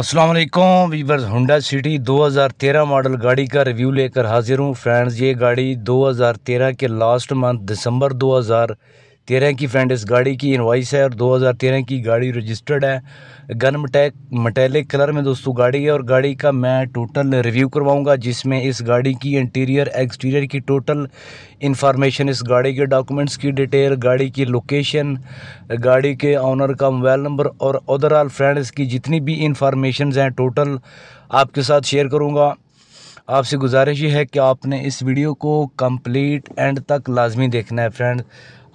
Aslam viewers Honda City 2013 model गाड़ी का review लेकर हाजिर हूँ फ्रेंड्स ये गाड़ी 2013 के लास्ट मंथ दिसंबर तेरह की फ्रेंड इस गाड़ी की इन्वाइस है और 2013 की गाड़ी रजिस्टर्ड है गन मटैक मटैलिक कलर में दोस्तों गाड़ी है और गाड़ी का मैं टोटल रिव्यू करवाऊंगा जिसमें इस गाड़ी की इंटीरियर एक्सटीरियर की टोटल इन्फॉर्मेशन इस गाड़ी के डॉक्यूमेंट्स की डिटेल गाड़ी की लोकेशन गाड़ी के ऑनर का मोबाइल नंबर और ओवरऑल फ्रेंड इसकी जितनी भी इंफॉर्मेशन हैं टोटल आपके साथ शेयर करूँगा आपसे गुजारिश ये है कि आपने इस वीडियो को कंप्लीट एंड तक लाजमी देखना है फ्रेंड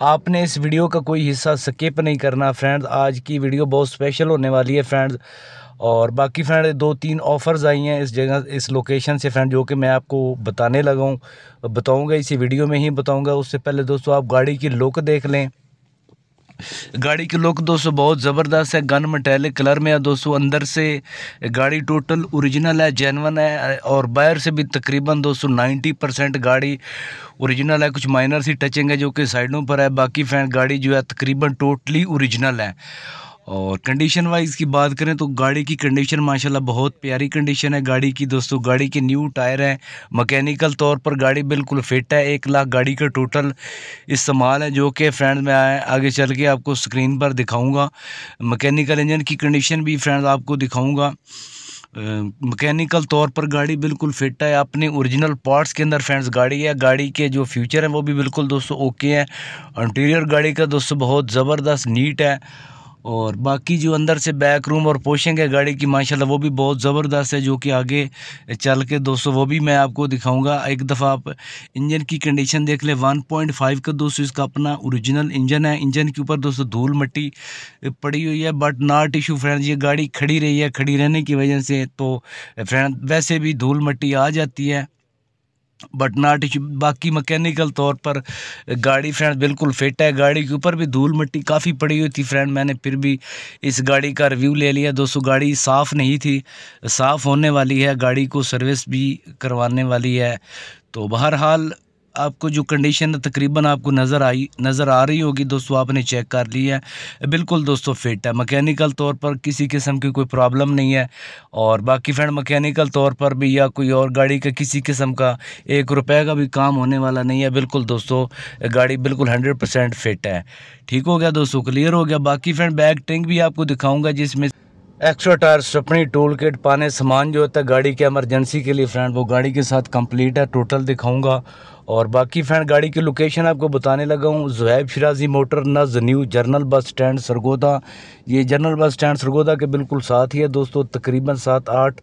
आपने इस वीडियो का कोई हिस्सा स्किप नहीं करना फ्रेंड्स आज की वीडियो बहुत स्पेशल होने वाली है फ्रेंड्स और बाकी फ्रेंड दो तीन ऑफ़र्स आई हैं इस जगह इस लोकेशन से फ्रेंड जो कि मैं आपको बताने लगा हूँ बताऊँगा इसी वीडियो में ही बताऊँगा उससे पहले दोस्तों आप गाड़ी की लुक देख लें गाड़ी की लुक दोस्तों बहुत ज़बरदस्त है गन मटैलिक कलर में है दोस्तों अंदर से गाड़ी टोटल ओरिजिनल है जेनवन है और बाहर से भी तकरीबन दोस्तों नाइन्टी परसेंट गाड़ी ओरिजिनल है कुछ माइनर सी टचिंग है जो कि साइडों पर है बाकी फैन गाड़ी जो है तकरीबन टोटली ओरिजिनल है और कंडीशन वाइज की बात करें तो गाड़ी की कंडीशन माशाल्लाह बहुत प्यारी कंडीशन है गाड़ी की दोस्तों गाड़ी के न्यू टायर हैं मकैनिकल तौर पर गाड़ी बिल्कुल फिट है एक लाख गाड़ी का टोटल इस्तेमाल है जो कि फ्रेंड मैं आगे चल के आपको स्क्रीन पर दिखाऊंगा मकैनिकल इंजन की कंडीशन भी फ्रेंड आपको दिखाऊँगा मकैनिकल तौर पर गाड़ी बिल्कुल फिट है अपने ओरिजिनल पार्ट्स के अंदर फ्रेंड्स गाड़ी है गाड़ी के जो फ्यूचर हैं वो भी बिल्कुल दोस्तों ओके हैं इंटीरियर गाड़ी का दोस्तों बहुत ज़बरदस्त नीट है और बाकी जो अंदर से बैक रूम और पोशिंग है गाड़ी की माशाल्लाह वो भी बहुत ज़बरदस्त है जो कि आगे चल के दोस्तों वो भी मैं आपको दिखाऊंगा एक दफ़ा आप इंजन की कंडीशन देख लें 1.5 का दोस्तों इसका अपना ओरिजिनल इंजन है इंजन के ऊपर दोस्तों धूल मट्टी पड़ी हुई है बट नॉट इशू फ्रेंड ये गाड़ी खड़ी रही है खड़ी रहने की वजह से तो फ्रेंड वैसे भी धूल मट्टी आ जाती है बट बाकी मैकेनिकल तौर पर गाड़ी फ्रेंड बिल्कुल फिट है गाड़ी के ऊपर भी धूल मिट्टी काफ़ी पड़ी हुई थी फ्रेंड मैंने फिर भी इस गाड़ी का रिव्यू ले लिया दोस्तों गाड़ी साफ़ नहीं थी साफ़ होने वाली है गाड़ी को सर्विस भी करवाने वाली है तो बहरहाल आपको जो कंडीशन है तकरीबन आपको नज़र आई नज़र आ रही होगी दोस्तों आपने चेक कर ली है बिल्कुल दोस्तों फिट है मकैनिकल तौर पर किसी किस्म की कोई प्रॉब्लम नहीं है और बाकी फ्रेंड मकैनिकल तौर पर भी या कोई और गाड़ी का किसी किस्म का एक रुपए का भी काम होने वाला नहीं है बिल्कुल दोस्तों गाड़ी बिल्कुल हंड्रेड परसेंट फिट है ठीक हो गया दोस्तों क्लियर हो गया बाकी फ्रेंड बैक टेंक भी आपको दिखाऊँगा जिसमें एक्स्ट्रा टायर सपनी टूल किट पाने सामान जो होता है गाड़ी के एमरजेंसी के लिए फ्रेंड वो गाड़ी के साथ कंप्लीट है टोटल दिखाऊंगा और बाकी फ्रेंड गाड़ी की लोकेशन आपको बताने लगा हूँ Zohaib Shirazi motors new general bus stand Sargodha ये जर्नल बस स्टैंड सरगोदा के बिल्कुल साथ ही है दोस्तों तकरीबन सात आठ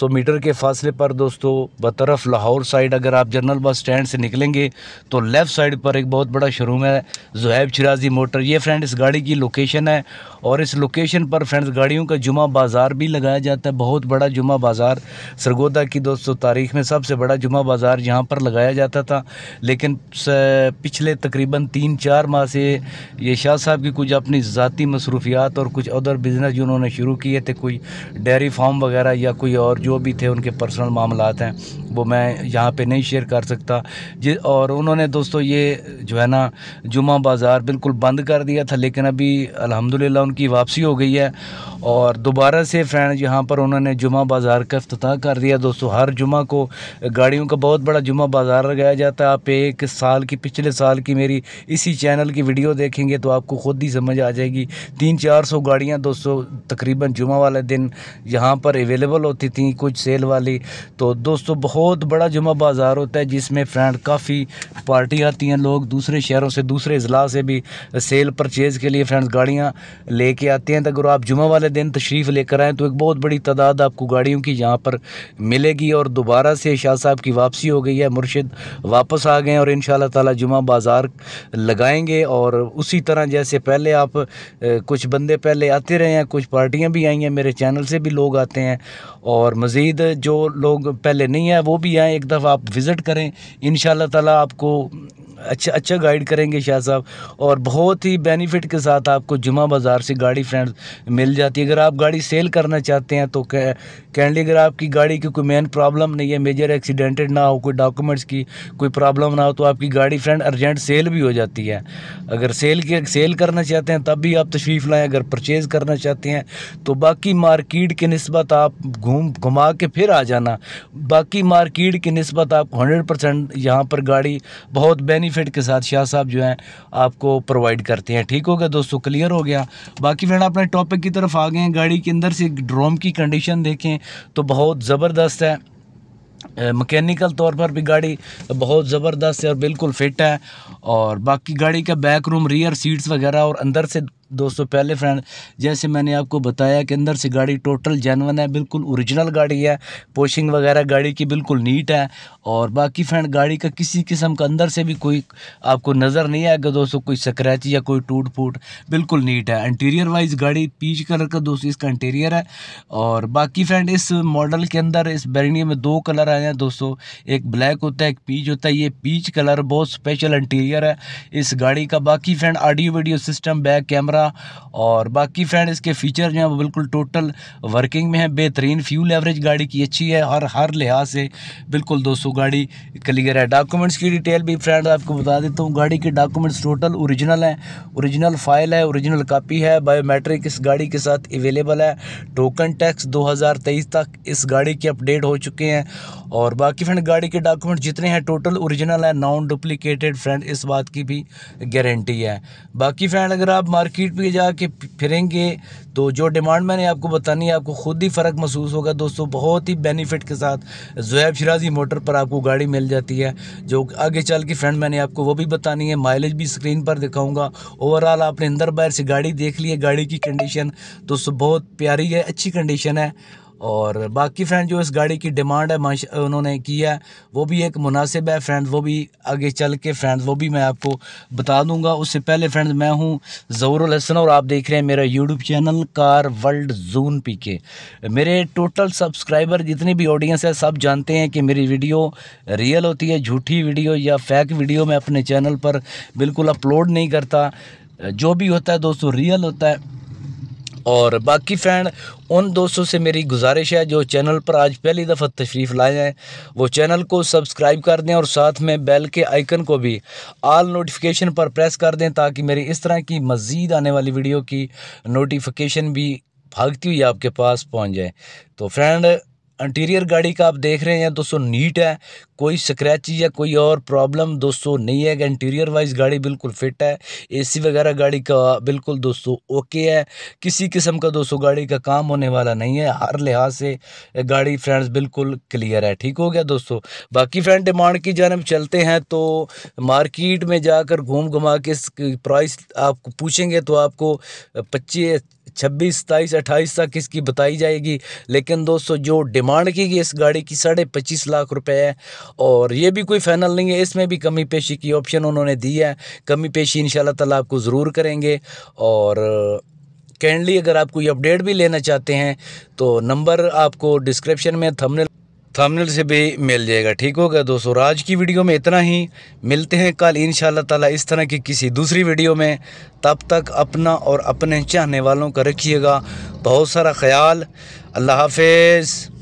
सौ मीटर के फासले पर दोस्तों बतरफ लाहौर साइड अगर आप जर्नल बस स्टैंड से निकलेंगे तो लेफ़्ट साइड पर एक बहुत बड़ा शोरूम है जहैब शराजी मोटर ये फ्रेंड इस गाड़ी की लोकेशन है और इस लोकेशन पर फ्रेंड्स गाड़ियों का जुमा बाज़ार भी लगाया जाता है बहुत बड़ा जुमा बाज़ार सरगोदा की दोस्तों तारीख में सबसे बड़ा जुमा बाज़ार यहाँ पर लगाया जाता था लेकिन पिछले तकरीबन तीन चार माह से ये शाह साहब की कुछ अपनी ज़ाती मसरूफियात और कुछ अदर बिज़नेस जो उन्होंने शुरू किए थे कोई डेयरी फार्म वगैरह या कोई और जो भी थे उनके पर्सनल मामला हैं वो मैं यहाँ पर नहीं शेयर कर सकता जि और उन्होंने दोस्तों ये जो है ना जुमा बाज़ार बिल्कुल बंद कर दिया था लेकिन अभी अलहमदिल्ला उनकी वापसी हो गई है और दोबारा से फ्रेंड यहाँ पर उन्होंने जुमा बाज़ार का अफ्ताह कर दिया दोस्तों हर जुमा को गाड़ियों का बहुत बड़ा जुमा बाज़ार लगाया जाता आता है आप एक साल की पिछले साल की मेरी इसी चैनल की वीडियो देखेंगे तो आपको ख़ुद ही समझ आ जाएगी तीन चार सौ गाड़ियाँ दोस्तों तकरीबन जुमा वाले दिन यहाँ पर अवेलेबल होती थी कुछ सेल वाली तो दोस्तों बहुत बड़ा जुमा बाज़ार होता है जिसमें फ्रेंड काफ़ी पार्टी आती हैं लोग दूसरे शहरों से दूसरे अजला से भी सेल परचेज़ के लिए फ्रेंड्स गाड़ियाँ लेके आते हैं तो अगर आप जुमा वाले दिन तशरीफ़ लेकर आएँ तो एक बहुत बड़ी तादाद आपको गाड़ियों की यहाँ पर मिलेगी और दोबारा से शाह साहब की वापसी हो गई है मुर्शद वापस वापस आ गए और इन ताला जुमा बाज़ार लगाएंगे और उसी तरह जैसे पहले आप कुछ बंदे पहले आते रहे हैं कुछ पार्टियाँ भी आई हैं मेरे चैनल से भी लोग आते हैं और मज़ीद जो लोग पहले नहीं आए वो भी आएँ एक दफ़ा आप विज़िट करें इन ताला आपको अच्छा अच्छा गाइड करेंगे शाह साहब और बहुत ही बेनिफिट के साथ आपको जुमा बाज़ार से गाड़ी फ्रेंड्स मिल जाती है अगर आप गाड़ी सेल करना चाहते हैं तो कैंडली अगर आपकी गाड़ी की कोई मेन प्रॉब्लम नहीं है मेजर एक्सीडेंटेड ना हो कोई डॉक्यूमेंट्स की कोई प्रॉब्लम ना हो तो आपकी गाड़ी फ्रेंड अर्जेंट सेल भी हो जाती है अगर सेल के सेल करना चाहते हैं तब भी आप तशरीफ़ लाएँ अगर परचेज़ करना चाहते हैं तो बाकी मार्किट की नस्बत आप घूम घुमा के फिर आ जाना बाकी मार्किट की नस्बत आप हंड्रेड परसेंट यहाँ पर गाड़ी बहुत बेनिफिट बेनिफिट के साथ शाह साहब जो हैं आपको प्रोवाइड करते हैं ठीक हो गया दोस्तों क्लियर हो गया बाकी फ्रेंड अपने टॉपिक की तरफ आ गए हैं गाड़ी के अंदर से ड्रोम की कंडीशन देखें तो बहुत ज़बरदस्त है मकैनिकल तौर पर भी गाड़ी बहुत ज़बरदस्त है और बिल्कुल फिट है और बाकी गाड़ी का बैक रूम रियर सीट्स वगैरह और अंदर से दोस्तों पहले फ्रेंड जैसे मैंने आपको बताया कि अंदर से गाड़ी टोटल जैनवन है बिल्कुल ओरिजिनल गाड़ी है पोशिंग वगैरह गाड़ी की बिल्कुल नीट है और बाकी फ्रेंड गाड़ी का किसी किस्म का अंदर से भी कोई आपको नज़र नहीं आएगा दोस्तों कोई स्क्रैच या कोई टूट फूट बिल्कुल नीट है इंटीरियर वाइज गाड़ी पीच कलर का दोस्तों इसका इंटीरियर है और बाकी फ्रेंड इस मॉडल के अंदर इस बेरिनिया में दो कलर आए हैं दोस्तों एक ब्लैक होता है एक पीच होता है ये पीच कलर बहुत स्पेशल इंटीरियर है इस गाड़ी का बाकी friend audio video system back camera का और बाकी फ्रेंड इसके फीचर जो हैं वो बिल्कुल टोटल वर्किंग में है बेहतरीन फ्यूल एवरेज गाड़ी की अच्छी है और हर लिहाज से बिल्कुल दोस्तों गाड़ी क्लियर है डॉक्यूमेंट्स की डिटेल भी फ्रेंड आपको बता देता हूँ गाड़ी के डॉक्यूमेंट्स टोटल औरिजिनल हैं औरिजिनल फाइल है औरिजिनल कापी है बायोमेट्रिक इस गाड़ी के साथ अवेलेबल है टोकन टैक्स दो तक इस गाड़ी के अपडेट हो चुके हैं और बाकी फ्रेंड गाड़ी के डॉक्यूमेंट जितने हैं टोटल ओरिजिनल है नॉन डुप्लीकेटेड फ्रेंड इस बात की भी गारंटी है बाकी फ्रेंड अगर आप मार्केट में जाके फिरेंगे तो जो डिमांड मैंने आपको बतानी है आपको ख़ुद ही फ़र्क महसूस होगा दोस्तों बहुत ही बेनिफिट के साथ जोैब शराजी मोटर पर आपको गाड़ी मिल जाती है जो आगे चल के फ्रेंड मैंने आपको वो भी बतानी है माइलेज भी स्क्रीन पर दिखाऊँगा ओवरऑल आपने अंदर बाहर से गाड़ी देख ली है गाड़ी की कंडीशन दोस्तों बहुत प्यारी है अच्छी कंडीशन है और बाकी फ्रेंड जो इस गाड़ी की डिमांड है उन्होंने की है वो भी एक मुनासिब है फ्रेंड वो भी आगे चल के फ्रेंड वो भी मैं आपको बता दूंगा उससे पहले फ्रेंड मैं हूँ ज़हूर लहसन और आप देख रहे हैं मेरा YouTube channel car world June P K मेरे टोटल सब्सक्राइबर जितनी भी ऑडियंस है सब जानते हैं कि मेरी वीडियो रियल होती है झूठी वीडियो या फैक वीडियो मैं अपने चैनल पर बिल्कुल अपलोड नहीं करता जो भी होता है दोस्तों रियल होता है और बाकी फ़ैन उन दोस्तों से मेरी गुजारिश है जो चैनल पर आज पहली दफ़ा तशरीफ़ लाए हैं वो चैनल को सब्सक्राइब कर दें और साथ में बेल के आइकन को भी आल नोटिफिकेशन पर प्रेस कर दें ताकि मेरी इस तरह की मज़ीद आने वाली वीडियो की नोटिफिकेशन भी भागती हुई आपके पास पहुँच जाए तो फ्रेंड इंटीरियर गाड़ी का आप देख रहे हैं दोस्तों नीट है कोई स्क्रैच या कोई और प्रॉब्लम दोस्तों नहीं है इंटीरियर वाइज गाड़ी बिल्कुल फिट है एसी वगैरह गाड़ी का बिल्कुल दोस्तों ओके है किसी किस्म का दोस्तों गाड़ी का काम होने वाला नहीं है हर लिहाज से गाड़ी फ्रेंड्स बिल्कुल क्लियर है ठीक हो गया दोस्तों बाकी फ्रेंड डिमांड की जानब चलते हैं तो मार्केट में जाकर घूम घुमा के प्राइस आप पूछेंगे तो आपको पच्चीस छब्बीस सताईस अट्ठाईस तक इसकी बताई जाएगी लेकिन दोस्तों जो डिमांड की गई इस गाड़ी की साढ़े पच्चीस लाख रुपए है और ये भी कोई फाइनल नहीं है इसमें भी कमी पेशी की ऑप्शन उन्होंने दी है कमी पेशी इन तला आपको ज़रूर करेंगे और कैंडली अगर आप कोई अपडेट भी लेना चाहते हैं तो नंबर आपको डिस्क्रिप्शन में थमने थंबनेल से भी मिल जाएगा ठीक हो गया दोस्तों आज की वीडियो में इतना ही मिलते हैं कल इन ताला इस तरह की किसी दूसरी वीडियो में तब तक अपना और अपने चाहने वालों का रखिएगा बहुत सारा ख्याल अल्लाह हाफिज़